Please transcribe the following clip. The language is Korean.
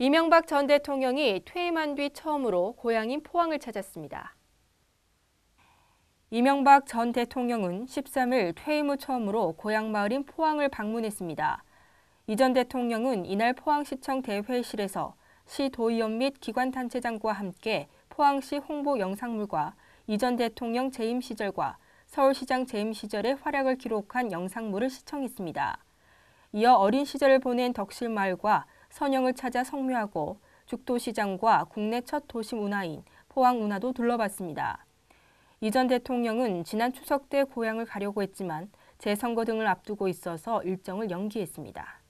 이명박 전 대통령이 퇴임한 뒤 처음으로 고향인 포항을 찾았습니다. 이명박 전 대통령은 13일 퇴임 후 처음으로 고향 마을인 포항을 방문했습니다. 이 전 대통령은 이날 포항시청 대회실에서 시도의원 및 기관단체장과 함께 포항시 홍보 영상물과 이 전 대통령 재임 시절과 서울시장 재임 시절의 활약을 기록한 영상물을 시청했습니다. 이어 어린 시절을 보낸 덕실마을과 선영을 찾아 성묘하고 죽도시장과 국내 첫 도시문화인 포항문화도 둘러봤습니다. 이전 대통령은 지난 추석 때 고향을 가려고 했지만 재선거 등을 앞두고 있어서 일정을 연기했습니다.